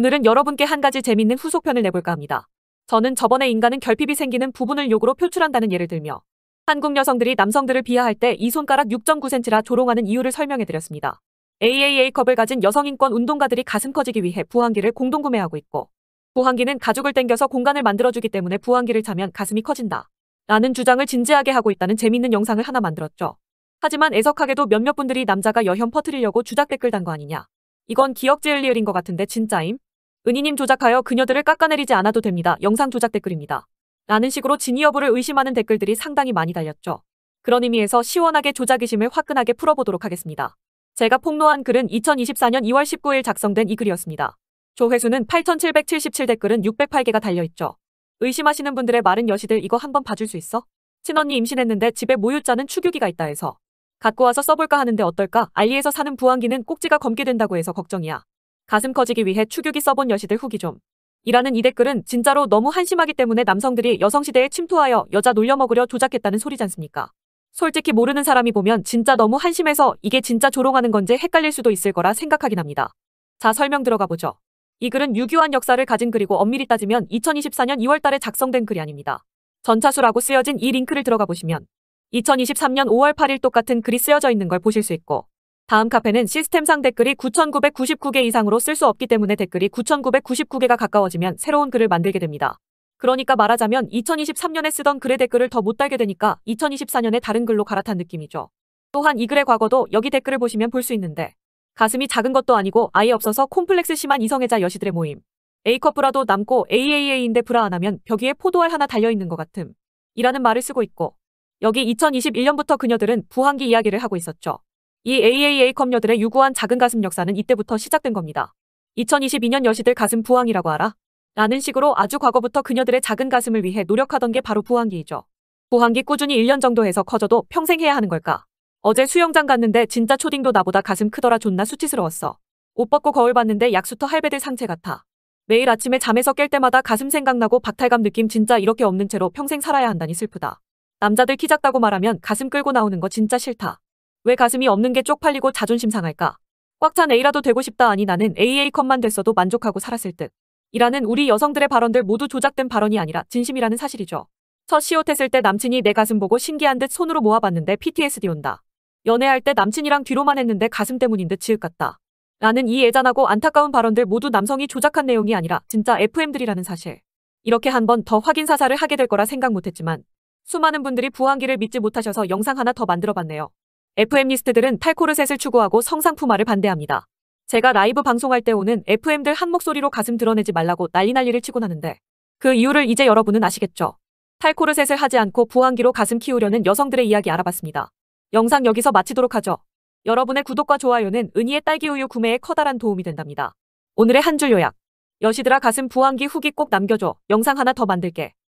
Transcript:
오늘은 여러분께 한 가지 재밌는 후속편을 내볼까 합니다. 저는 저번에 인간은 결핍이 생기는 부분을 욕으로 표출한다는 예를 들며 한국 여성들이 남성들을 비하할 때 이 손가락 6.9cm라 조롱하는 이유를 설명해드렸습니다. AAA컵을 가진 여성인권 운동가들이 가슴 커지기 위해 부항기를 공동구매하고 있고 부항기는 가죽을 당겨서 공간을 만들어주기 때문에 부항기를 차면 가슴이 커진다. 라는 주장을 진지하게 하고 있다는 재밌는 영상을 하나 만들었죠. 하지만 애석하게도 몇몇 분들이 남자가 여혐 퍼트리려고 주작 댓글 단 거 아니냐. 이건 기억제일리얼인것 같은데 진짜임? 은희님 조작하여 그녀들을 깎아내리지 않아도 됩니다. 영상 조작 댓글입니다. 라는 식으로 진위 여부를 의심하는 댓글들이 상당히 많이 달렸죠. 그런 의미에서 시원하게 조작 의심을 화끈하게 풀어보도록 하겠습니다. 제가 폭로한 글은 2024년 2월 19일 작성된 이 글이었습니다. 조회수는 8,777 댓글은 608개가 달려있죠. 의심하시는 분들의 말은 여시들 이거 한번 봐줄 수 있어? 친언니 임신했는데 집에 모유자는 축유기가 있다 해서 갖고 와서 써볼까 하는데 어떨까? 알리에서 사는 부항기는 꼭지가 검게 된다고 해서 걱정이야. 가슴 커지기 위해 추격이 써본 여시들 후기 좀. 이라는 이 댓글은 진짜로 너무 한심하기 때문에 남성들이 여성시대에 침투하여 여자 놀려먹으려 조작했다는 소리잖습니까. 솔직히 모르는 사람이 보면 진짜 너무 한심해서 이게 진짜 조롱하는 건지 헷갈릴 수도 있을 거라 생각하긴 합니다. 자 설명 들어가 보죠. 이 글은 유교한 역사를 가진 글이고 엄밀히 따지면 2024년 2월 달에 작성된 글이 아닙니다. 전차수라고 쓰여진 이 링크를 들어가 보시면 2023년 5월 8일 똑같은 글이 쓰여져 있는 걸 보실 수 있고 다음 카페는 시스템상 댓글이 9,999개 이상으로 쓸 수 없기 때문에 댓글이 9,999개가 가까워지면 새로운 글을 만들게 됩니다. 그러니까 말하자면 2023년에 쓰던 글의 댓글을 더 못 달게 되니까 2024년에 다른 글로 갈아탄 느낌이죠. 또한 이 글의 과거도 여기 댓글을 보시면 볼 수 있는데 가슴이 작은 것도 아니고 아예 없어서 콤플렉스 심한 이성애자 여시들의 모임 A컵브라도 남고 AAA인데 브라 안 하면 벽 위에 포도알 하나 달려있는 것 같음 이라는 말을 쓰고 있고 여기 2021년부터 그녀들은 부항기 이야기를 하고 있었죠. 이 AAA 컵녀들의 유구한 작은 가슴 역사는 이때부터 시작된 겁니다. 2022년 여시들 가슴 부항이라고 알아? 라는 식으로 아주 과거부터 그녀들의 작은 가슴을 위해 노력하던 게 바로 부항기이죠. 부항기 꾸준히 1년 정도 해서 커져도 평생 해야 하는 걸까? 어제 수영장 갔는데 진짜 초딩도 나보다 가슴 크더라 존나 수치스러웠어. 옷 벗고 거울 봤는데 약수터 할배들 상체 같아. 매일 아침에 잠에서 깰 때마다 가슴 생각나고 박탈감 느낌 진짜 이렇게 없는 채로 평생 살아야 한다니 슬프다. 남자들 키 작다고 말하면 가슴 끌고 나오는 거 진짜 싫다. 왜 가슴이 없는 게 쪽팔리고 자존심 상할까? 꽉 찬 A라도 되고 싶다 아니 나는 AA컷만 됐어도 만족하고 살았을 듯. 이라는 우리 여성들의 발언들 모두 조작된 발언이 아니라 진심이라는 사실이죠. 첫 시옷 했을 때 남친이 내 가슴 보고 신기한 듯 손으로 모아봤는데 PTSD 온다. 연애할 때 남친이랑 뒤로만 했는데 가슴 때문인 듯 지읒 같다. 라는 이애잔하고 안타까운 발언들 모두 남성이 조작한 내용이 아니라 진짜 FM들이라는 사실. 이렇게 한 번 더 확인 사사를 하게 될 거라 생각 못했지만 수많은 분들이 부항기를 믿지 못하셔서 영상 하나 더 만들어봤네요. FM리스트들은 탈코르셋을 추구하고 성상품화를 반대합니다. 제가 라이브 방송할 때 오는 FM들 한 목소리로 가슴 드러내지 말라고 난리 난리를 치곤 하는데 그 이유를 이제 여러분은 아시겠죠? 탈코르셋을 하지 않고 부항기로 가슴 키우려는 여성들의 이야기 알아봤습니다. 영상 여기서 마치도록 하죠. 여러분의 구독과 좋아요는 은희의 딸기우유 구매에 커다란 도움이 된답니다. 오늘의 한 줄 요약. 여시들아 가슴 부항기 후기 꼭 남겨줘. 영상 하나 더 만들게.